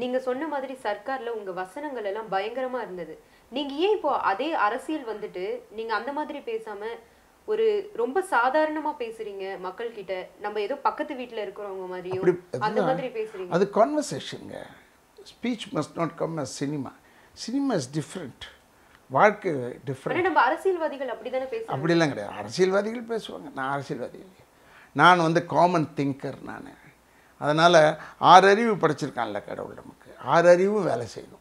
நீங்க சொன்ன மாதிரி சர்க்கார்ல உங்க வசனங்கள் எல்லாம் பயங்கரமா இருந்தது நீங்க ஏன் இப்போ அதே அரசியல் வந்துட்டு நீங்க அந்த மாதிரி பேசாம ஒரு ரொம்ப சாதாரணமா பேசுறீங்க மக்கள் கிட்ட நம்ம ஏதோ பக்கத்து வீட்டுல இருக்கிறவங்க மாதிரியும் அந்த மாதிரி பேசுறீங்க அது கான்வர்சேஷனுங்க speech must not come as cinema cinema is different வாழ்க்கை டிஃப்ரெண்ட் நம்ம அரசியல்வாதிகள் அப்படி தானே பேசுவோம் அப்படிலாம் கிடையாது அரசியல்வாதிகள் பேசுவாங்க நான் அரசியல்வாதி நான் வந்து காமன் திங்கர் நான் அதனால் ஆறு அறிவு படைச்சிருக்கான்ல கடவுள் நமக்கு ஆறு அறிவும் வேலை செய்யணும்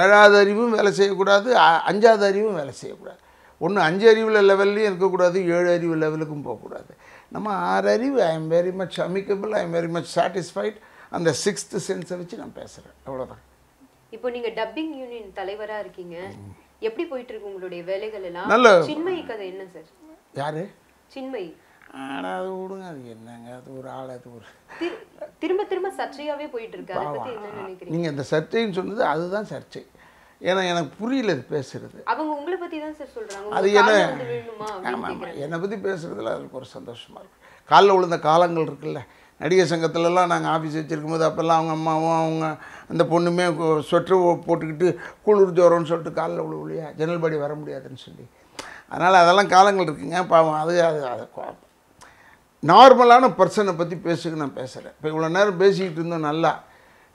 ஏழாவது அறிவும் வேலை செய்யக்கூடாது அஞ்சாவது அறிவும் வேலை செய்யக்கூடாது ஒன்று அஞ்சு அறிவில் லெவல்லையும் இருக்கக்கூடாது ஏழு அறிவு லெவலுக்கும் போகக்கூடாது நம்ம ஆறு அறிவு I am very much amicable I am very much satisfied அந்த சிக்ஸ்த்து சென்ஸை வச்சு நான் பேசுகிறேன் அவ்வளோதான் இப்போ நீங்கள் டப்பிங் யூனியன் தலைவராக இருக்கீங்க எப்படி போயிட்டு இருக்கு உங்களுடைய வேலைகள் எல்லாம் நல்ல சின்மை கதை என்ன சார் யாரு சின்மை ஆனால் அது விடுங்க அது என்னங்க அது ஒரு ஆள் அது ஒரு திரும்ப திரும்ப சர்ச்சையாகவே போயிட்டு இருக்கு நீங்கள் இந்த சர்ச்சைன்னு சொன்னது அதுதான் சர்ச்சை ஏன்னா எனக்கு புரியல அது பேசுறது அவங்க உங்களை பற்றி தான் சார் சொல்கிறாங்க அது என்ன ஆமாம் ஆமாம் என்னை பற்றி பேசுகிறதுல அதுக்கு ஒரு சந்தோஷமாக இருக்கும் காலில் விழுந்த காலங்கள் இருக்குல்ல நடிகர் சங்கத்துலலாம் நாங்கள் ஆஃபீஸ் வச்சுருக்கும் போது அப்போல்லாம் அவங்க அம்மாவும் அவங்க அந்த பொண்ணுமே ஸ்வெட்ரு போட்டுக்கிட்டு குளிர் ஜோரம்னு சொல்லிட்டு காலில் விழுவிலையா ஜன்னல் படி வர முடியாதுன்னு சொல்லி அதனால் அதெல்லாம் காலங்கள் இருக்குங்க பாவம் அது அது நார்மலான பர்சனை பற்றி பேசுக்கு நான் பேசுகிறேன் இப்போ இவ்வளோ நேரம் பேசிக்கிட்டு இருந்தோம் நல்லா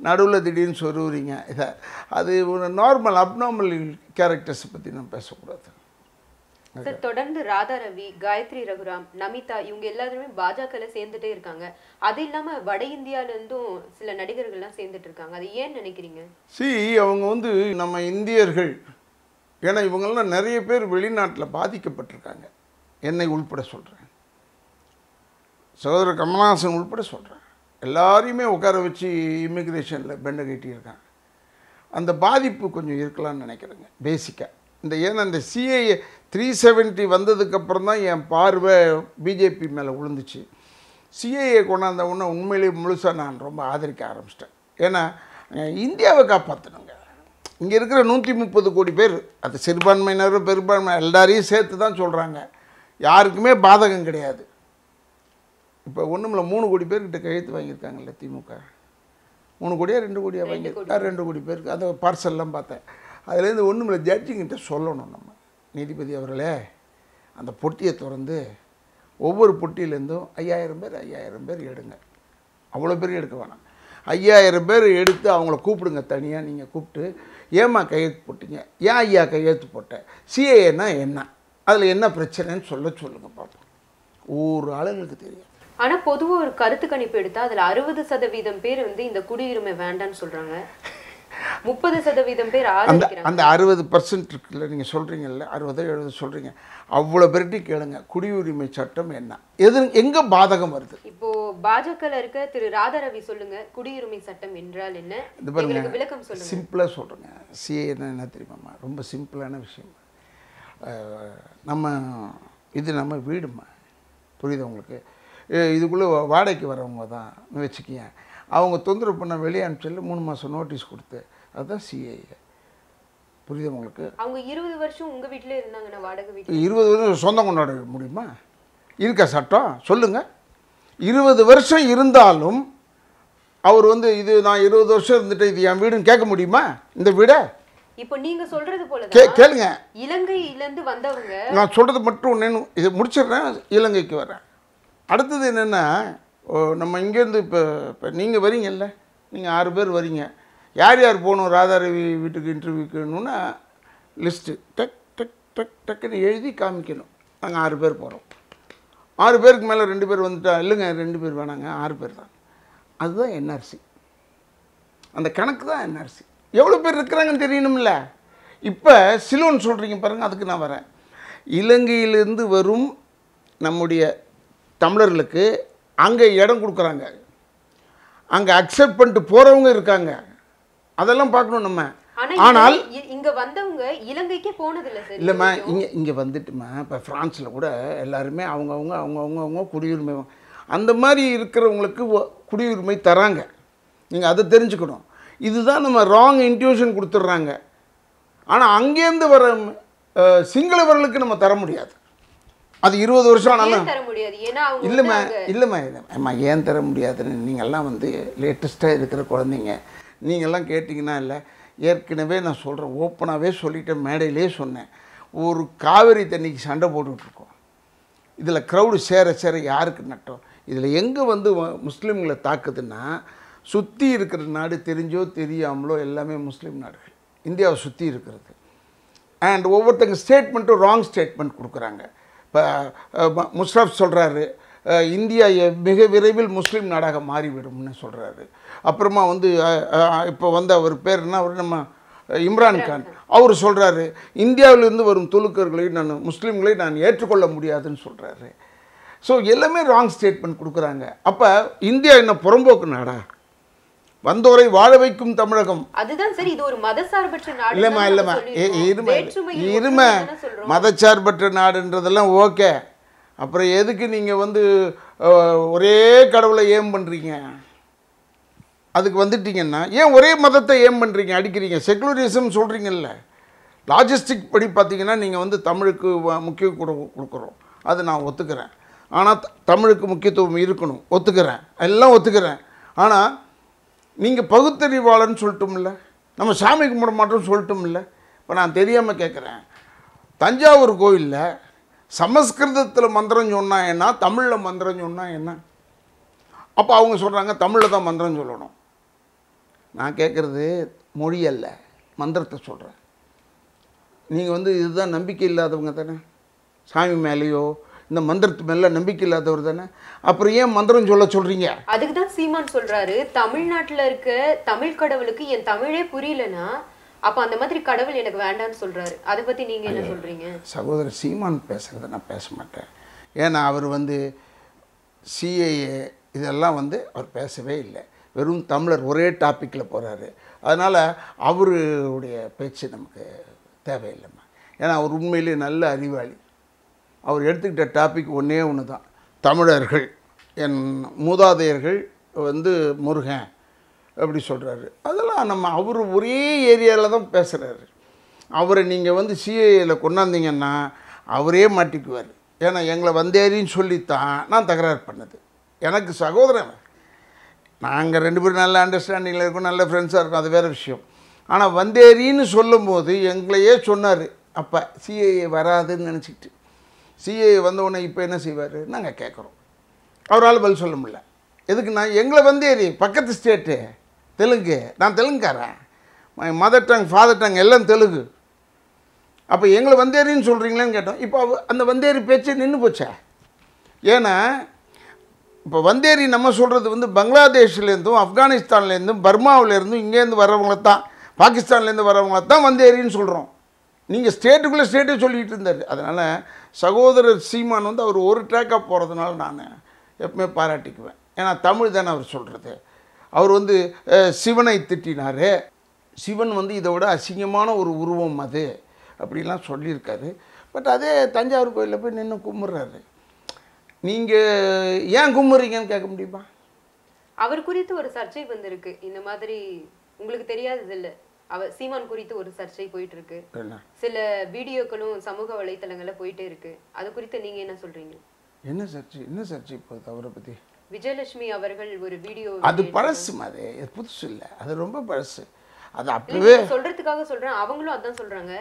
நடுவில் திடீர்னு சொருவுறீங்க இதை அது ஒரு நார்மல் அப்நார்மல் கேரக்டர்ஸ் பற்றி நான் பேசக்கூடாது சார் தொடர்ந்து ராதா ரவி காயத்ரி ரகுராம் நமிதா இவங்க எல்லாருமே பாஜகவில் சேர்ந்துட்டே இருக்காங்க அது இல்லாமல் வட இந்தியாவிலேருந்தும் சில நடிகர்கள்லாம் சேர்ந்துட்டு இருக்காங்க அது ஏன் நினைக்கிறீங்க சி அவங்க வந்து நம்ம இந்தியர்கள் ஏன்னா இவங்கெல்லாம் நிறைய பேர் வெளிநாட்டில் பாதிக்கப்பட்டிருக்காங்க என்னை உள்பட சொல்கிறேன் சகோதரர் கமல்ஹாசன் உள்பட சொல்கிறேன் எல்லாரையுமே உட்கார வச்சு இமிக்ரேஷனில் பெண்டை கட்டியிருக்காங்க அந்த பாதிப்பு கொஞ்சம் இருக்கலாம்னு நினைக்கிறேங்க பேசிக்காக இந்த ஏன்னா இந்த சிஏ த்ரீ செவன்ட்டி வந்ததுக்கப்புறம் தான் என் பார்வை பிஜேபி மேலே விழுந்துச்சு சிஏஏ கொண்டாந்த உடனே உண்மையிலேயே முழுசாக நான் ரொம்ப ஆதரிக்க ஆரம்பிச்சிட்டேன் ஏன்னா இந்தியாவை காப்பாற்றணுங்க இங்கே இருக்கிற நூற்றி முப்பது கோடி பேர் அது சிறுபான்மையினரும் பெரும்பான்மை எல்லாரையும் சேர்த்து தான் சொல்கிறாங்க யாருக்குமே பாதகம் கிடையாது இப்போ ஒன்றுமில்ல மூணு கோடி பேர்கிட்ட கையெழுத்து வாங்கியிருக்காங்கல்ல திமுக மூணு கோடியா ரெண்டு கோடியாக வாங்கி ரெண்டு கோடி பேருக்கு அந்த பார்சல்லாம் பார்த்தேன் அதுலேருந்து ஒன்றுமில்ல ஜட்ஜிங்கிட்ட சொல்லணும் நம்ம நீதிபதி அவர்களே அந்த பொட்டியை திறந்து ஒவ்வொரு பொட்டியிலேருந்தும் ஐயாயிரம் பேர் ஐயாயிரம் பேர் எடுங்க அவ்வளோ பேர் எடுக்க வேணாம் ஐயாயிரம் பேர் எடுத்து அவங்கள கூப்பிடுங்க தனியாக நீங்கள் கூப்பிட்டு ஏம்மா கையெழுத்து போட்டீங்க ஏன் ஐயா கையெழுத்து போட்டேன் சிஏஏன்னா என்ன அதில் என்ன பிரச்சனைன்னு சொல்ல சொல்லுங்கள் பார்ப்போம் ஒரு ஆளுங்களுக்கு தெரியும் ஆனால் பொதுவாக ஒரு கருத்து கணிப்பு எடுத்தால் அதில் அறுபது சதவீதம் பேர் வந்து இந்த குடியுரிமை வேண்டாம்னு சொல்கிறாங்க முப்பது சதவீதம் பேர் அந்த அந்த அறுபது பர்சன்ட் இருக்குல்ல நீங்கள் சொல்கிறீங்கல்ல அறுபது எழுபது சொல்கிறீங்க அவ்வளோ பெருட்டி கேளுங்க குடியுரிமை சட்டம் என்ன எது எங்கே பாதகம் வருது இப்போ பாஜகவில் இருக்க திரு ராதாரவி சொல்லுங்க குடியுரிமை சட்டம் என்றால் என்ன இது பாருங்க விளக்கம் சிம்பிளா சிம்பிளாக சொல்கிறேங்க சிஏ என்ன தெரியுமா ரொம்ப சிம்பிளான விஷயம் நம்ம இது நம்ம வீடுமா புரியுது உங்களுக்கு இதுக்குள்ளே வாடகைக்கு வரவங்க தான் வச்சுக்கேன் அவங்க தொந்தரவு பண்ண வெளியே அனுப்பிச்சல மூணு மாதம் நோட்டீஸ் கொடுத்து அதுதான் சிஏ புரியுது உங்களுக்கு அவங்க இருபது வருஷம் உங்கள் வீட்டில் இருந்தாங்கண்ணா வாடகை வீட்டு இருபது வருஷம் சொந்தம் கொண்டாட முடியுமா இருக்கா சட்டம் சொல்லுங்கள் இருபது வருஷம் இருந்தாலும் அவர் வந்து இது நான் இருபது வருஷம் இருந்துட்டு இது என் வீடுன்னு கேட்க முடியுமா இந்த வீடை இப்போ நீங்க சொல்றது போல கேளுங்க இலங்கையிலேருந்து வந்தவங்க நான் சொல்றது மட்டும் ஒன்று இது முடிச்சிடுறேன் இலங்கைக்கு வரேன் அடுத்தது என்னென்னா நம்ம இங்கேருந்து இப்போ இப்போ நீங்கள் வரீங்கல்ல நீங்கள் ஆறு பேர் வரீங்க யார் யார் போகணும் ராதாரவி வீட்டுக்கு இன்டர்வியூக்குன்னா லிஸ்ட்டு டக் டக் டக் டக்குன்னு எழுதி காமிக்கணும் நாங்கள் ஆறு பேர் போகிறோம் ஆறு பேருக்கு மேலே ரெண்டு பேர் வந்துட்டா இல்லைங்க ரெண்டு பேர் வேணாங்க ஆறு பேர் தான் அதுதான் என்ஆர்சி அந்த கணக்கு தான் என்ஆர்சி எவ்வளோ பேர் இருக்கிறாங்கன்னு தெரியணும்ல இப்போ சிலோன்னு சொல்கிறீங்க பாருங்கள் அதுக்கு நான் வரேன் இலங்கையிலேருந்து வரும் நம்முடைய தமிழர்களுக்கு அங்கே இடம் கொடுக்குறாங்க அங்கே அக்செப்ட் பண்ணிட்டு போகிறவங்க இருக்காங்க அதெல்லாம் பார்க்கணும் நம்ம ஆனால் இங்கே வந்தவங்க இலங்கைக்கே போனதில்லை இல்லைம்மா இங்கே இங்கே வந்துட்டுமா இப்போ ஃப்ரான்ஸில் கூட எல்லாருமே அவங்கவுங்க அவங்கவுங்க அவங்க குடியுரிமை அந்த மாதிரி இருக்கிறவங்களுக்கு குடியுரிமை தராங்க நீங்கள் அதை தெரிஞ்சுக்கணும் இதுதான் நம்ம ராங் இன்ட்யூஷன் கொடுத்துட்றாங்க ஆனால் அங்கேருந்து வர சிங்களவர்களுக்கு நம்ம தர முடியாது அது இருபது வருஷம் ஆனாலும் இல்லைம்மா இல்லைம்மா அம்மா ஏன் தர முடியாதுன்னு நீங்கள்லாம் வந்து லேட்டஸ்ட்டாக இருக்கிற குழந்தைங்க நீங்கள்லாம் கேட்டிங்கன்னா இல்லை ஏற்கனவே நான் சொல்கிறேன் ஓப்பனாகவே சொல்லிட்டேன் மேடையிலே சொன்னேன் ஒரு காவேரி தண்ணிக்கு சண்டை போட்டுட்ருக்கோம் இதில் க்ரௌடு சேர சேர யாருக்கு நட்டோம் இதில் எங்கே வந்து முஸ்லீம்களை தாக்குதுன்னா சுற்றி இருக்கிற நாடு தெரிஞ்சோ தெரியாமலோ எல்லாமே முஸ்லீம் நாடுகள் இந்தியாவை சுற்றி இருக்கிறது அண்ட் ஒவ்வொருத்தங்க ஸ்டேட்மெண்ட்டும் ராங் ஸ்டேட்மெண்ட் கொடுக்குறாங்க இப்போ முஷ்ரப் சொல்கிறாரு இந்தியா மிக விரைவில் முஸ்லீம் நாடாக மாறிவிடும்னு சொல்கிறாரு அப்புறமா வந்து இப்போ வந்த அவர் பேர்னா அவர் நம்ம இம்ரான்கான் அவர் சொல்கிறாரு இந்தியாவிலிருந்து வரும் துலுக்கர்களையும் நான் முஸ்லீம்களை நான் ஏற்றுக்கொள்ள முடியாதுன்னு சொல்கிறாரு ஸோ எல்லாமே ராங் ஸ்டேட்மெண்ட் கொடுக்குறாங்க அப்போ இந்தியா என்ன புறம்போக்கு நாடா வந்தோரை வாழ வைக்கும் தமிழகம் அதுதான் சரி இது இல்லைம்மா இருமை இருமை மதச்சார்பற்ற நாடுன்றதெல்லாம் ஓகே அப்புறம் எதுக்கு நீங்கள் வந்து ஒரே கடவுளை ஏம் பண்ணுறீங்க அதுக்கு வந்துட்டீங்கன்னா ஏன் ஒரே மதத்தை ஏம் பண்ணுறீங்க அடிக்கிறீங்க செகுலரிசம் சொல்றீங்கல்ல லாஜிஸ்டிக் படி பார்த்தீங்கன்னா நீங்கள் வந்து தமிழுக்கு முக்கிய கொடுக்குறோம் அது நான் ஒத்துக்கிறேன் ஆனால் தமிழுக்கு முக்கியத்துவம் இருக்கணும் ஒத்துக்கிறேன் எல்லாம் ஒத்துக்கிறேன் ஆனால் நீங்கள் பகுத்தறிவாளர்னு இல்லை நம்ம சாமி கும்பிட மாட்டோம்னு இல்லை இப்போ நான் தெரியாமல் கேட்குறேன் தஞ்சாவூர் கோயிலில் சமஸ்கிருதத்தில் மந்திரம் சொன்னால் என்ன தமிழில் மந்திரம் சொன்னால் என்ன அப்போ அவங்க சொல்கிறாங்க தமிழில் தான் மந்திரம் சொல்லணும் நான் கேட்குறது மொழி அல்ல மந்திரத்தை சொல்கிறேன் நீங்கள் வந்து இதுதான் நம்பிக்கை இல்லாதவங்க தானே சாமி மேலேயோ இந்த மந்திரத்து மேல நம்பிக்கை இல்லாதவர் தானே அப்புறம் ஏன் மந்திரம் சொல்ல சொல்றீங்க அதுக்கு தான் சீமான் சொல்றாரு தமிழ்நாட்டுல இருக்க தமிழ் கடவுளுக்கு என் தமிழே புரியலன்னா அப்ப அந்த மாதிரி கடவுள் எனக்கு வேண்டாம்னு சொல்றாரு அதை பத்தி நீங்க என்ன சொல்றீங்க சகோதரர் சீமான் பேசுறத நான் பேச மாட்டேன் ஏன்னா அவர் வந்து சிஏஏ இதெல்லாம் வந்து அவர் பேசவே இல்லை வெறும் தமிழர் ஒரே டாப்பிக்கில் போகிறாரு அதனால் அவருடைய பேச்சு நமக்கு தேவையில்லைம்மா ஏன்னா அவர் உண்மையிலேயே நல்ல அறிவாளி அவர் எடுத்துக்கிட்ட டாபிக் ஒன்றே ஒன்று தான் தமிழர்கள் என் மூதாதையர்கள் வந்து முருகன் அப்படி சொல்கிறாரு அதெல்லாம் நம்ம அவர் ஒரே ஏரியாவில் தான் பேசுகிறாரு அவரை நீங்கள் வந்து சிஐயில் கொண்டாந்தீங்கன்னா அவரே மாட்டிக்குவார் ஏன்னா எங்களை வந்தேரின்னு சொல்லித்தான் நான் தகராறு பண்ணது எனக்கு சகோதரன் நாங்கள் ரெண்டு பேரும் நல்ல அண்டர்ஸ்டாண்டிங்கில் இருக்கோம் நல்ல ஃப்ரெண்ட்ஸாக இருக்கும் அது வேறு விஷயம் ஆனால் வந்தேரின்னு சொல்லும்போது எங்களையே சொன்னார் அப்போ சிஏஏ வராதுன்னு நினச்சிக்கிட்டு சிஏ வந்தவுடனே இப்போ என்ன செய்வார் நாங்கள் கேட்குறோம் அவரால் பதில் சொல்ல முடியல எதுக்குன்னா எங்களை வந்து எரி பக்கத்து ஸ்டேட்டு தெலுங்கு நான் தெலுங்குக்காரன் மதர் டங் ஃபாதர் டங் எல்லாம் தெலுங்கு அப்போ எங்களை வந்தேரின்னு சொல்கிறீங்களேன்னு கேட்டோம் இப்போ அந்த வந்தேரி பேச்சு நின்று போச்சே ஏன்னா இப்போ வந்தேரி நம்ம சொல்கிறது வந்து பங்களாதேஷ்லேருந்தும் ஆப்கானிஸ்தான்லேருந்தும் பர்மாவிலேருந்தும் இங்கேருந்து வரவங்கள்தான் தான் பாகிஸ்தான்லேருந்து வரவங்கள்தான் தான் வந்தேரின்னு சொல்கிறோம் நீங்கள் ஸ்டேட்டுக்குள்ளே ஸ்டேட்டே சொல்லிகிட்டு இருந்தார் அதனால் சகோதரர் சீமான் வந்து அவர் ஒரு ட்ராக்காக போகிறதுனால நான் எப்பவுமே பாராட்டிக்குவேன் ஏன்னா தமிழ் தானே அவர் சொல்கிறது அவர் வந்து சிவனை திட்டினார் சிவன் வந்து இதை விட அசிங்கமான ஒரு உருவம் அது அப்படிலாம் சொல்லியிருக்காரு பட் அதே தஞ்சாவூர் கோயிலில் போய் நின்று கும்பிட்றாரு நீங்கள் ஏன் கும்பிட்றீங்கன்னு கேட்க முடியுமா அவர் குறித்து ஒரு சர்ச்சை வந்திருக்கு இந்த மாதிரி உங்களுக்கு தெரியாதது இல்லை அவ சீமான் குறித்து ஒரு சர்ச்சை போயிட்டு இருக்கு சில வீடியோக்களும் சமூக வலைத்தளங்கள்ல போயிட்டே இருக்கு அது குறித்து நீங்க என்ன சொல்றீங்க என்ன சர்ச்சை என்ன சர்ச்சை இப்போ அவரை பத்தி விஜயலட்சுமி அவர்கள் ஒரு வீடியோ அது பழசு அது புதுசு இல்லை அது ரொம்ப பழசு அது அப்படியே சொல்றதுக்காக சொல்றேன் அவங்களும் அதான் சொல்றாங்க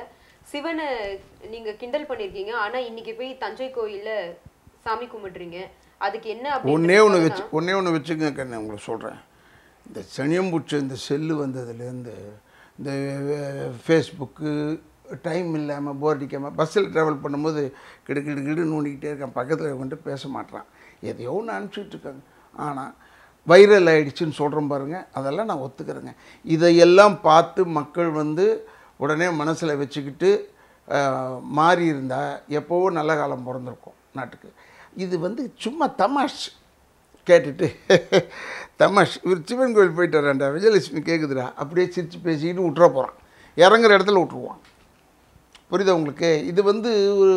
சிவனை நீங்க கிண்டல் பண்ணிருக்கீங்க ஆனா இன்னைக்கு போய் தஞ்சை கோயில்ல சாமி கும்பிடுறீங்க அதுக்கு என்ன ஒன்னே ஒன்று வச்சு ஒன்னே ஒன்று வச்சுக்கங்க கண்ணு உங்களுக்கு சொல்கிறேன் இந்த செனியம்பூச்சி இந்த செல்லு வந்ததுலேருந்து இந்த ஃபேஸ்புக்கு டைம் இல்லாமல் போர் அடிக்காமல் பஸ்ஸில் ட்ராவல் பண்ணும்போது கிடு கிடு கிடு நூண்டிக்கிட்டே இருக்கான் பக்கத்தில் வந்துட்டு பேச மாட்டேறான் எதையோ ஒன்று அனுப்பிச்சிட்ருக்காங்க ஆனால் வைரல் ஆகிடுச்சின்னு சொல்கிறோம் பாருங்கள் அதெல்லாம் நான் ஒத்துக்கிறேங்க இதையெல்லாம் பார்த்து மக்கள் வந்து உடனே மனசில் வச்சுக்கிட்டு மாறி இருந்தால் எப்போவோ நல்ல காலம் பிறந்திருக்கும் நாட்டுக்கு இது வந்து சும்மா தமாஷ் கேட்டுட்டு தமாஷ் இவர் சிவன் கோயில் போயிட்டு வராண்டா விஜயலட்சுமி கேட்குதுடா அப்படியே சிரித்து பேசிக்கிட்டு விட்டுற போகிறான் இறங்குற இடத்துல விட்டுருவான் புரியுதா உங்களுக்கு இது வந்து ஒரு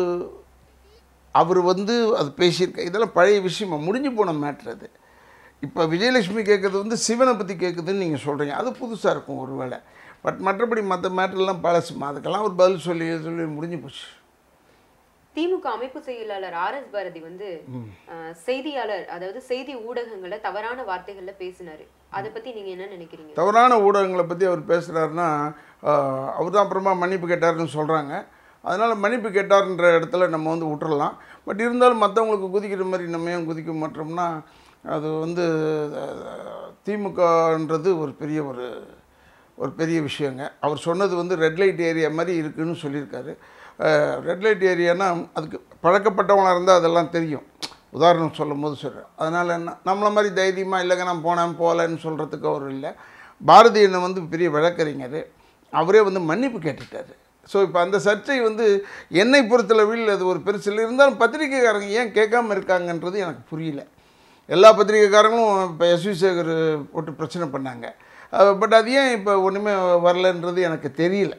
அவர் வந்து அது பேசியிருக்க இதெல்லாம் பழைய விஷயமா முடிஞ்சு போன மேட்ரு அது இப்போ விஜயலட்சுமி கேட்குறது வந்து சிவனை பற்றி கேட்குதுன்னு நீங்கள் சொல்கிறீங்க அது புதுசாக இருக்கும் ஒரு வேளை பட் மற்றபடி மற்ற மேட்டர்லாம் பழசுமா அதுக்கெல்லாம் ஒரு பதில் சொல்லி சொல்லி முடிஞ்சு போச்சு திமுக அமைப்பு செயலாளர் ஆர் எஸ் பாரதி வந்து செய்தியாளர் அதாவது செய்தி ஊடகங்களை தவறான வார்த்தைகள்ல பேசினாரு அதை பத்தி நீங்க என்ன நினைக்கிறீங்க தவறான ஊடகங்களை பத்தி அவர் பேசுறாருன்னா அவர் தான் அப்புறமா மன்னிப்பு கேட்டாருன்னு சொல்றாங்க அதனால் மன்னிப்பு கேட்டார்ன்ற இடத்துல நம்ம வந்து விட்டுறலாம் பட் இருந்தாலும் மற்றவங்களுக்கு குதிக்கிற மாதிரி நம்ம ஏன் குதிக்க மாட்டோம்னா அது வந்து திமுகன்றது ஒரு பெரிய ஒரு ஒரு பெரிய விஷயங்க அவர் சொன்னது வந்து ரெட் லைட் ஏரியா மாதிரி இருக்குதுன்னு சொல்லியிருக்காரு ரெட் லைட் ஏரியானா அதுக்கு பழக்கப்பட்டவனாக இருந்தால் அதெல்லாம் தெரியும் உதாரணம் சொல்லும் போது சொல்கிறேன் அதனால் என்ன நம்மளை மாதிரி தைரியமாக இல்லைங்க நான் போனேன் போகலன்னு சொல்கிறதுக்கு அவர் இல்லை பாரதியனை வந்து பெரிய வழக்கறிஞர் அவரே வந்து மன்னிப்பு கேட்டுட்டார் ஸோ இப்போ அந்த சர்ச்சை வந்து என்னை பொறுத்தளவில் அது ஒரு பெருசில் இருந்தாலும் பத்திரிகைக்காரங்க ஏன் கேட்காமல் இருக்காங்கன்றது எனக்கு புரியல எல்லா பத்திரிகைக்காரங்களும் இப்போ எஸ்வி சேகர் போட்டு பிரச்சனை பண்ணாங்க பட் அது ஏன் இப்போ ஒன்றுமே வரலன்றது எனக்கு தெரியல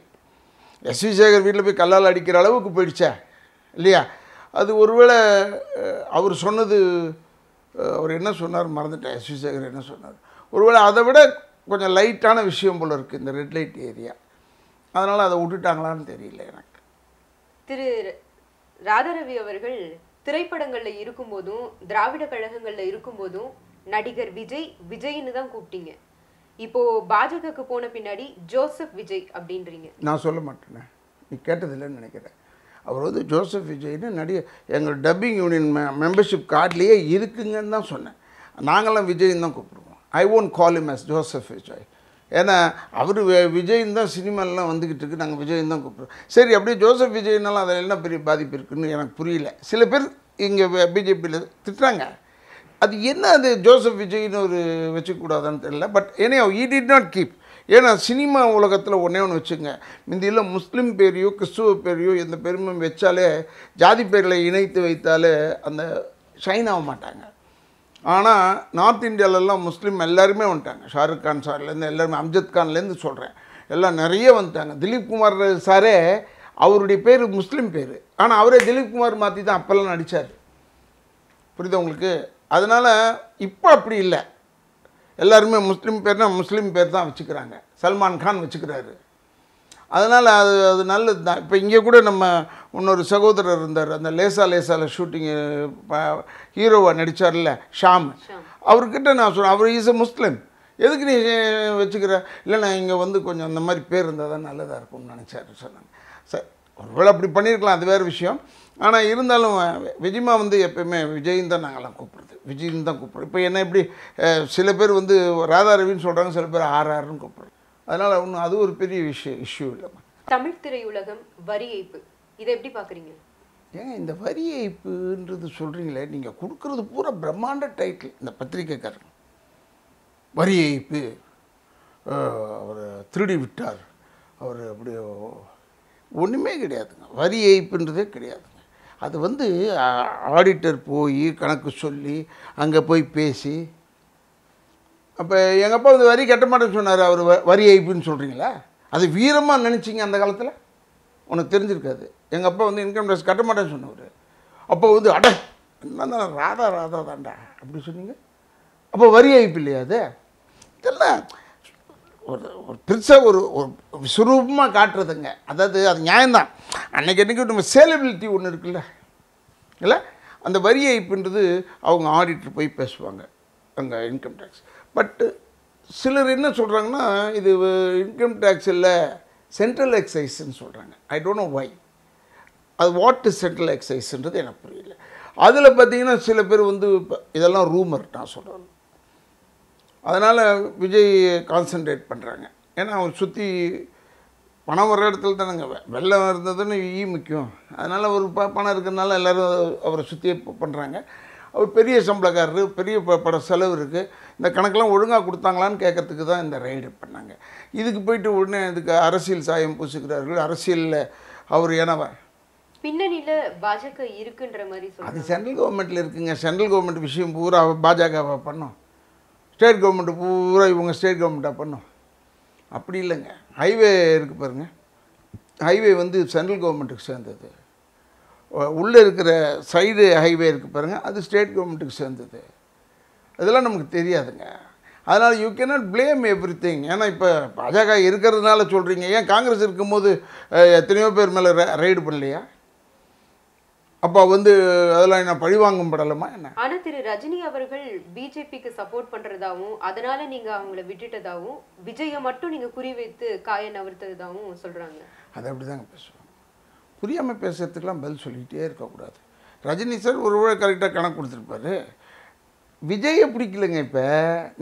எஸ் வி சேகர் வீட்டில் போய் கல்லால் அடிக்கிற அளவுக்கு போயிடுச்சே இல்லையா அது ஒருவேளை அவர் சொன்னது அவர் என்ன சொன்னார் மறந்துட்டேன் எஸ் வி சேகர் என்ன சொன்னார் ஒருவேளை அதை விட கொஞ்சம் லைட்டான விஷயம் போல் இருக்குது இந்த ரெட் லைட் ஏரியா அதனால் அதை விட்டுட்டாங்களான்னு தெரியல எனக்கு திரு ராதாரவி அவர்கள் திரைப்படங்களில் இருக்கும்போதும் திராவிட கழகங்களில் இருக்கும்போதும் நடிகர் விஜய் விஜய்னு தான் கூப்பிட்டீங்க இப்போ பாஜகவுக்கு போன பின்னாடி ஜோசப் விஜய் அப்படின்றீங்க நான் சொல்ல மாட்டேனே நீ கேட்டதில்லைன்னு நினைக்கிறேன் அவர் வந்து ஜோசப் விஜய்னு நடிகை எங்கள் டப்பிங் யூனியன் மெ மெம்பர்ஷிப் கார்ட்லேயே இருக்குங்கன்னு தான் சொன்னேன் நாங்களாம் விஜய்ன்னு தான் கூப்பிடுவோம் I won't call him as Joseph Vijay ஏன்னா அவர் விஜயின் தான் சினிமாலெலாம் வந்துக்கிட்டு இருக்குது நாங்கள் விஜயின் தான் கூப்பிடுவோம் சரி அப்படியே ஜோசப் விஜயினாலும் அதில் என்ன பெரிய பாதிப்பு இருக்குதுன்னு எனக்கு புரியல சில பேர் இங்கே பிஜேபியில் திட்டுறாங்க அது என்ன அது ஜோசப் விஜய்னு ஒரு வச்சுக்கூடாதுன்னு தெரியல பட் ஏனையோ ஈ டிட் நாட் கீப் ஏன்னா சினிமா உலகத்தில் ஒன்றே ஒன்று வச்சுங்க இந்தியில் முஸ்லீம் பேரையோ கிறிஸ்துவ பேரையோ எந்த பெருமையும் வச்சாலே ஜாதி பேர்களை இணைத்து வைத்தாலே அந்த ஷைன் ஆக மாட்டாங்க ஆனால் நார்த் இந்தியாவிலலாம் முஸ்லீம் எல்லாருமே வந்துட்டாங்க ஷாருக் கான் சார்லேருந்து எல்லாருமே அம்ஜத் கான்லேருந்து சொல்கிறேன் எல்லாம் நிறைய வந்துட்டாங்க திலீப் குமார் சாரே அவருடைய பேர் முஸ்லீம் பேர் ஆனால் அவரே திலீப் குமார் மாற்றி தான் அப்போல்லாம் நடித்தார் புரியுது உங்களுக்கு அதனால் இப்போ அப்படி இல்லை எல்லாருமே முஸ்லீம் பேர்னால் முஸ்லீம் பேர் தான் வச்சுக்கிறாங்க சல்மான் கான் வச்சுக்கிறாரு அதனால் அது அது நல்லது தான் இப்போ இங்கே கூட நம்ம இன்னொரு சகோதரர் இருந்தார் அந்த லேசா லேசாவில் ஷூட்டிங்கு ஹீரோவாக நடித்தார்ல ஷாம் அவர்கிட்ட நான் சொல்கிறேன் அவர் இஸ் எ முஸ்லீம் எதுக்கு நீ வச்சுக்கிற இல்லை நான் இங்கே வந்து கொஞ்சம் அந்த மாதிரி பேர் இருந்தால் தான் நல்லதாக இருக்கும்னு நினச்சாரு சொன்னாங்க சார் ஒருவேளை அப்படி பண்ணியிருக்கலாம் அது வேறு விஷயம் ஆனால் இருந்தாலும் விஜயமா வந்து எப்பயுமே விஜயின் தான் நாங்களாம் கூப்பிட்றது விஜயின் தான் கூப்பிட்றோம் இப்போ என்ன எப்படி சில பேர் வந்து ராதா ரவின்னு சொல்கிறாங்க சில பேர் ஆர் ஆர்னு கூப்பிட்றோம் அதனால் ஒன்றும் அது ஒரு பெரிய விஷயம் இஷ்யூ இல்லைம்மா தமிழ் திரையுலகம் வரி ஏய்ப்பு இதை எப்படி பார்க்குறீங்க ஏங்க இந்த வரி ஏய்ப்புன்றது சொல்கிறீங்களே நீங்கள் கொடுக்குறது பூரா பிரம்மாண்ட டைட்டில் இந்த பத்திரிக்கைக்காரங்க வரி ஏய்ப்பு அவர் திருடி விட்டார் அவர் அப்படி ஒன்றுமே கிடையாதுங்க வரி ஏய்ப்புன்றதே கிடையாதுங்க அது வந்து ஆடிட்டர் போய் கணக்கு சொல்லி அங்கே போய் பேசி அப்போ எங்கள் அப்பா வந்து வரி கட்ட மாட்டேன்னு சொன்னார் அவர் வரி ஐப்புன்னு சொல்கிறீங்களா அது வீரமாக நினச்சிங்க அந்த காலத்தில் உனக்கு தெரிஞ்சிருக்காது எங்கள் அப்பா வந்து இன்கம் டேக்ஸ் கட்ட மாட்டேன்னு சொன்னவர் அப்போ வந்து அட என்ன ராதா ராதா தாண்டா அப்படி சொன்னீங்க அப்போ வரி ஐப்பு இல்லையா அது இதெல்லாம் ஒரு ஒரு பெருசாக ஒரு ஒரு சுரூபமாக காட்டுறதுங்க அதாவது அது நியாயம்தான் அன்றைக்கி அன்றைக்கி நம்ம சேலபிலிட்டி ஒன்று இருக்குல்ல இல்லை அந்த வரி ஐப்புன்றது அவங்க ஆடிட்ரு போய் பேசுவாங்க அங்கே இன்கம் டேக்ஸ் பட்டு சிலர் என்ன சொல்கிறாங்கன்னா இது இன்கம் டேக்ஸ் இல்லை சென்ட்ரல் எக்ஸைஸ்ன்னு சொல்கிறாங்க ஐ டோன்ட் நோ வை அது வாட் இஸ் சென்ட்ரல் எக்ஸைஸ்ன்றது எனக்கு புரியல அதில் பார்த்தீங்கன்னா சில பேர் வந்து இதெல்லாம் ரூமர் நான் சொல்கிறேன் அதனால் விஜய் கான்சன்ட்ரேட் பண்ணுறாங்க ஏன்னா அவர் சுற்றி பணம் வர இடத்துல தானேங்க வெள்ளம் இருந்ததுன்னு ஈ முக்கியம் அதனால் அவர் ப பணம் இருக்கிறதுனால எல்லோரும் அவரை சுற்றி பண்ணுறாங்க அவர் பெரிய சம்பளக்காரர் பெரிய ப பட செலவு இருக்குது இந்த கணக்கெல்லாம் ஒழுங்காக கொடுத்தாங்களான்னு கேட்கறதுக்கு தான் இந்த ரைடு பண்ணாங்க இதுக்கு போயிட்டு உடனே இதுக்கு அரசியல் சாயம் பூசிக்கிறார்கள் அரசியலில் அவர் ஏனவன் பின்னணியில் பாஜக இருக்குன்ற மாதிரி அது சென்ட்ரல் கவர்மெண்ட்டில் இருக்குங்க சென்ட்ரல் கவர்மெண்ட் விஷயம் பூரா பாஜகவை பண்ணோம் ஸ்டேட் கவர்மெண்ட்டு பூரா இவங்க ஸ்டேட் கவர்மெண்ட்டாக பண்ணும் அப்படி இல்லைங்க ஹைவே இருக்குது பாருங்கள் ஹைவே வந்து சென்ட்ரல் கவர்மெண்ட்டுக்கு சேர்ந்தது உள்ளே இருக்கிற சைடு ஹைவே இருக்குது பாருங்கள் அது ஸ்டேட் கவர்மெண்ட்டுக்கு சேர்ந்தது அதெல்லாம் நமக்கு தெரியாதுங்க அதனால் you can not blame everything ஏன்னா இப்போ பாஜக இருக்கிறதுனால சொல்கிறீங்க ஏன் காங்கிரஸ் இருக்கும்போது எத்தனையோ பேர் மேலே ரைடு பண்ணலையா அப்போ வந்து அதெல்லாம் என்ன பழிவாங்கும் படலமா என்ன ஆனால் திரு ரஜினி அவர்கள் பிஜேபிக்கு சப்போர்ட் பண்ணுறதாகவும் அதனால நீங்கள் அவங்கள விட்டுட்டதாகவும் விஜயை மட்டும் நீங்கள் குறி வைத்து காய நவர்த்ததாகவும் சொல்கிறாங்க அதை அப்படி தாங்க பேசுவாங்க புரியாமல் பேசுறதுக்கெலாம் பதில் சொல்லிக்கிட்டே இருக்கக்கூடாது ரஜினி சார் ஒரு ஊழல் கரெக்டாக கணக்கு கொடுத்துருப்பாரு விஜயை பிடிக்கலங்க இப்போ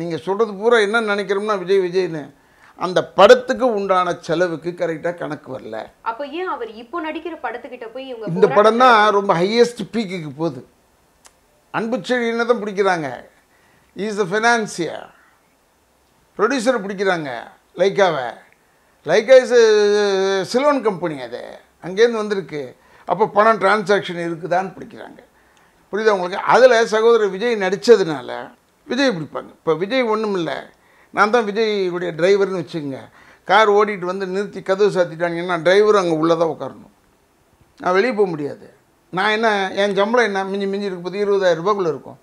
நீங்கள் சொல்கிறது பூரா என்ன நினைக்கிறோம்னா விஜய் விஜய்னு அந்த படத்துக்கு உண்டான செலவுக்கு கரெக்டாக கணக்கு வரல அப்போ ஏன் அவர் இப்போ நடிக்கிற படத்துக்கிட்ட போய் இவங்க இந்த படம் தான் ரொம்ப ஹையஸ்ட் பீக்குக்கு போகுது அன்பு செழியினை தான் பிடிக்கிறாங்க இஸ் அ ஃபினான்சியர் ப்ரொடியூசரை பிடிக்கிறாங்க லைக்காவை லைக்கா இஸ் சிலோன் கம்பெனி அது அங்கேருந்து வந்திருக்கு அப்போ பணம் டிரான்சாக்ஷன் இருக்குதான்னு பிடிக்கிறாங்க புரியுது உங்களுக்கு அதில் சகோதரர் விஜய் நடித்ததுனால விஜய் பிடிப்பாங்க இப்போ விஜய் ஒன்றும் இல்லை நான் தான் விஜய்டைய டிரைவர்னு வச்சுக்கோங்க கார் ஓடிட்டு வந்து நிறுத்தி கதவு சாத்திட்டாங்கன்னா டிரைவர் அங்கே உள்ளே தான் உட்காரணும் நான் வெளியே போக முடியாது நான் என்ன என் சம்பளம் என்ன மிஞ்சி மிஞ்சி இருக்கும் போது இருபதாயிரம் ரூபாய்க்குள்ளே இருக்கும்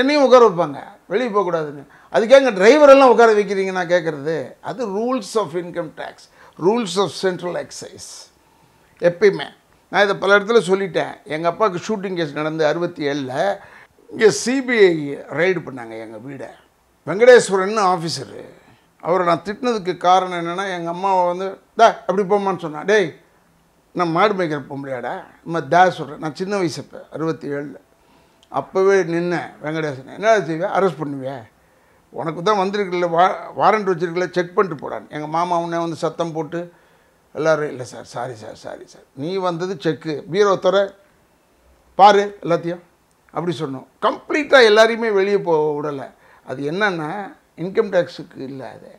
என்னையும் உட்கார வைப்பாங்க வெளியே போகக்கூடாதுன்னு அதுக்காக டிரைவரெல்லாம் உட்கார வைக்கிறீங்க நான் கேட்குறது அது rules of income tax rules of central excise எப்பயுமே நான் இதை பல இடத்துல சொல்லிட்டேன் எங்கள் அப்பாவுக்கு ஷூட்டிங் கேஸ் நடந்து அறுபத்தி ஏழில் இங்கே சிபிஐ ரைடு பண்ணாங்க எங்கள் வீடை வெங்கடேஸ்வரன் ஆஃபீஸரு அவரை நான் திட்டினதுக்கு காரணம் என்னென்னா எங்கள் அம்மாவை வந்து டே அப்படி போமான்னு சொன்னான் டேய் நான் மாடு மேய்க்கிற போக முடியாடா நம்ம தே சொல்கிறேன் நான் சின்ன வயசு இப்போ அறுபத்தி ஏழில் அப்போவே நின்னேன் வெங்கடேசன் என்ன செய்வேன் அரெஸ்ட் பண்ணுவேன் உனக்கு தான் வந்திருக்குல்ல வா வாரண்ட் வச்சுருக்கல செக் பண்ணிட்டு போடான்னு எங்கள் மாமா உன்னே வந்து சத்தம் போட்டு எல்லோரும் இல்லை sir sorry sir sorry sir நீ வந்தது செக்கு பீரோ தர பாரு எல்லாத்தையும் அப்படி சொன்னோம் கம்ப்ளீட்டாக எல்லாரையுமே வெளியே போக விடலை அது என்னென்னா இன்கம் டேக்ஸுக்கு இல்லை அது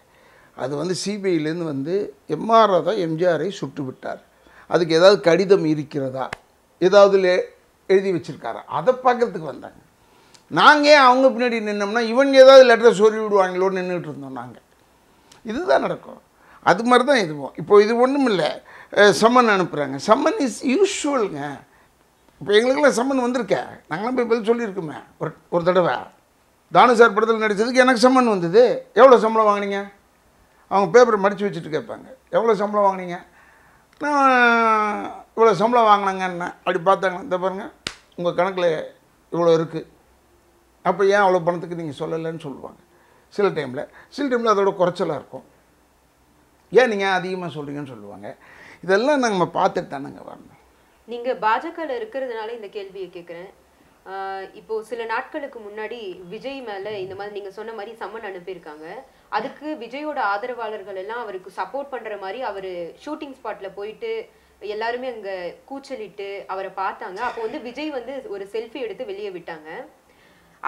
அது வந்து சிபிஐலேருந்து வந்து எம்ஆர்ஓ தான் எம்ஜிஆரை சுட்டு விட்டார் அதுக்கு ஏதாவது கடிதம் இருக்கிறதா ஏதாவது எழுதி வச்சுருக்காரா அதை பார்க்குறதுக்கு வந்தாங்க நாங்கள் ஏன் அவங்க பின்னாடி நின்னோம்னா இவன் ஏதாவது லெட்டரை சொல்லி விடுவாங்களோன்னு நின்றுட்டு இருந்தோம் நாங்கள் இதுதான் நடக்கும் அது மாதிரி தான் இதுவும் இப்போ இது ஒன்றும் இல்லை சம்மன் அனுப்புகிறாங்க சம்மன் இஸ் யூஸ்வலுங்க இப்போ எங்களுக்கெல்லாம் சம்மன் வந்திருக்க நாங்களாம் போய் பதில் சொல்லியிருக்கோமே ஒரு ஒரு தடவை தானு சார் படத்தில் நடித்ததுக்கு எனக்கு சம்மன் வந்தது எவ்வளோ சம்பளம் வாங்கினீங்க அவங்க பேப்பர் மடித்து வச்சுட்டு கேட்பாங்க எவ்வளோ சம்பளம் வாங்கினீங்க நான் இவ்வளோ சம்பளம் வாங்கினாங்க என்ன அப்படி பார்த்தாங்க இந்த பாருங்கள் உங்கள் கணக்கில் இவ்வளோ இருக்குது அப்போ ஏன் அவ்வளோ பணத்துக்கு நீங்கள் சொல்லலைன்னு சொல்லுவாங்க சில டைமில் சில டைமில் அதோட குறைச்சலாக இருக்கும் ஏன் நீங்கள் அதிகமாக சொல்கிறீங்கன்னு சொல்லுவாங்க இதெல்லாம் நாங்கள் பார்த்துட்டு தானேங்க வரணும் நீங்கள் பாஜகவில் இருக்கிறதுனால இந்த கேள்வியை கேட்குறேன் இப்போ சில நாட்களுக்கு முன்னாடி விஜய் மேல இந்த மாதிரி நீங்க சொன்ன மாதிரி சம்மன் அனுப்பியிருக்காங்க அதுக்கு விஜயோட ஆதரவாளர்கள் எல்லாம் அவருக்கு சப்போர்ட் பண்ற மாதிரி அவரு ஷூட்டிங் ஸ்பாட்ல போயிட்டு எல்லாருமே அங்க கூச்சலிட்டு அவரை பார்த்தாங்க அப்போ வந்து விஜய் வந்து ஒரு செல்ஃபி எடுத்து வெளியே விட்டாங்க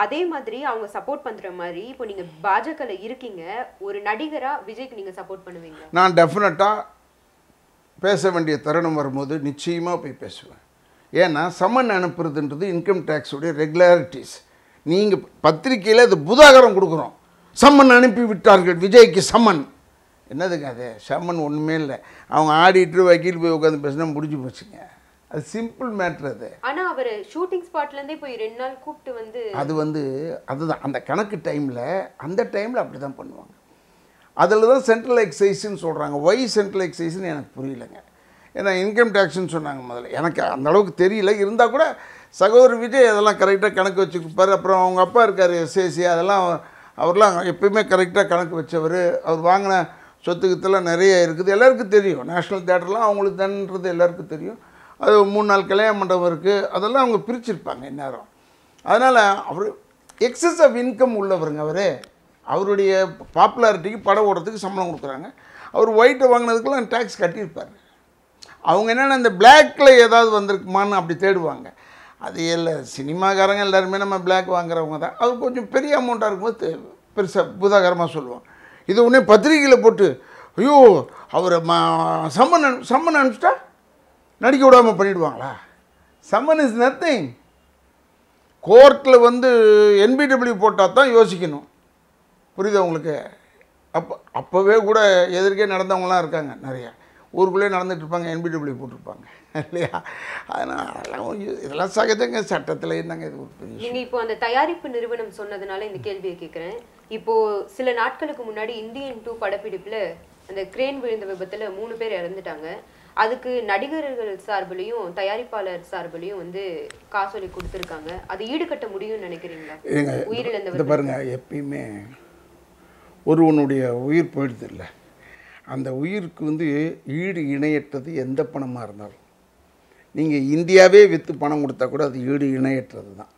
அதே மாதிரி அவங்க சப்போர்ட் பண்ற மாதிரி இப்போ நீங்க பாஜகல இருக்கீங்க ஒரு நடிகரா விஜய்க்கு நீங்க சப்போர்ட் பண்ணுவீங்க நான் டெஃபினட்டா பேச வேண்டிய தருணம் வரும்போது நிச்சயமா போய் பேசுவேன் ஏன்னா சம்மன் அனுப்புறதுன்றது இன்கம் டேக்ஸுடைய ரெகுலாரிட்டிஸ் நீங்கள் பத்திரிகையில் அது புதாகரம் கொடுக்குறோம் சம்மன் அனுப்பி விட்டார்கள் விஜய்க்கு சம்மன் என்னதுங்க அது சம்மன் ஒன்றுமே இல்லை அவங்க ஆடிட்டு வக்கீல் போய் உட்காந்து பேசினா முடிஞ்சு போச்சுங்க அது சிம்பிள் மேட்ரு அது ஆனால் அவர் ஷூட்டிங் ஸ்பாட்லேருந்தே போய் ரெண்டு நாள் கூப்பிட்டு வந்து அது வந்து அதுதான் அந்த கணக்கு டைமில் அந்த டைமில் அப்படி தான் பண்ணுவாங்க அதில் தான் சென்ட்ரல் எக்ஸசைஸ்ன்னு சொல்கிறாங்க ஒய் சென்ட்ரல் எக்ஸசைஸ்ன்னு எனக்கு புரியலைங்க ஏன்னா இன்கம் டேக்ஸ்ன்னு சொன்னாங்க முதல்ல எனக்கு அந்த அளவுக்கு தெரியல இருந்தால் கூட சகோதரி விஜய் அதெல்லாம் கரெக்டாக கணக்கு வச்சுப்பார் அப்புறம் அவங்க அப்பா இருக்கார் எஸ்ஏசி அதெல்லாம் அவர்லாம் எப்பயுமே கரெக்டாக கணக்கு வச்சவர் அவர் வாங்கின சொத்துக்கத்தெல்லாம் நிறைய இருக்குது எல்லாருக்கும் தெரியும் நேஷ்னல் தேட்டர்லாம் அவங்களுக்கு தான்ன்றது எல்லாருக்கும் தெரியும் அது மூணு நாள் கல்யாண மண்டபம் இருக்குது அதெல்லாம் அவங்க பிரிச்சிருப்பாங்க இந்நேரம் அதனால் அவர் எக்ஸஸ் ஆஃப் இன்கம் உள்ளவருங்க அவர் அவருடைய பாப்புலாரிட்டிக்கு படம் ஓடுறதுக்கு சம்பளம் கொடுக்குறாங்க அவர் ஒயிட்டை வாங்கினதுக்கெல்லாம் டேக்ஸ் கட்டியிருப்பார் அவங்க என்னென்னா இந்த பிளாக்கில் ஏதாவது வந்திருக்குமான்னு அப்படி தேடுவாங்க அது இல்லை சினிமாக்காரங்க எல்லாருமே நம்ம பிளாக் வாங்குறவங்க தான் அது கொஞ்சம் பெரிய அமௌண்ட்டாக இருக்கும்போது பெருசாக புதாகரமாக சொல்லுவோம் இது உடனே பத்திரிகையில் போட்டு ஐயோ அவரை ம சம்மன் சம்மன் அனுப்பிச்சிட்டா நடிக்க விடாமல் பண்ணிவிடுவாங்களா சம்மன் இஸ் நத்திங் கோர்ட்டில் வந்து என்பிடபிள்யூ போட்டால் தான் யோசிக்கணும் புரியுது உங்களுக்கு அப்போ அப்போவே கூட எதிர்க்கே நடந்தவங்களாம் இருக்காங்க நிறையா ஊருக்குள்ளே நடந்துகிட்ருப்பாங்க என்பிடபிள்யூ போட்டிருப்பாங்க இல்லையா அதனால் அதெல்லாம் இதெல்லாம் சகஜங்க சட்டத்தில் இருந்தாங்க இது ஒரு பெரிய நீங்கள் இப்போ அந்த தயாரிப்பு நிறுவனம் சொன்னதுனால இந்த கேள்வியை கேட்குறேன் இப்போது சில நாட்களுக்கு முன்னாடி இந்தியன் டூ படப்பிடிப்பில் அந்த கிரேன் விழுந்த விபத்தில் மூணு பேர் இறந்துட்டாங்க அதுக்கு நடிகர்கள் சார்பிலையும் தயாரிப்பாளர் சார்பிலையும் வந்து காசோலி கொடுத்துருக்காங்க அது ஈடுகட்ட முடியும்னு நினைக்கிறீங்களா உயிரிழந்த பாருங்க எப்பயுமே ஒருவனுடைய உயிர் போயிடுது இல்லை அந்த உயிருக்கு வந்து ஈடு இணையற்றது எந்த பணமாக இருந்தாலும் நீங்கள் இந்தியாவே விற்று பணம் கொடுத்தா கூட அது ஈடு இணையற்றது தான்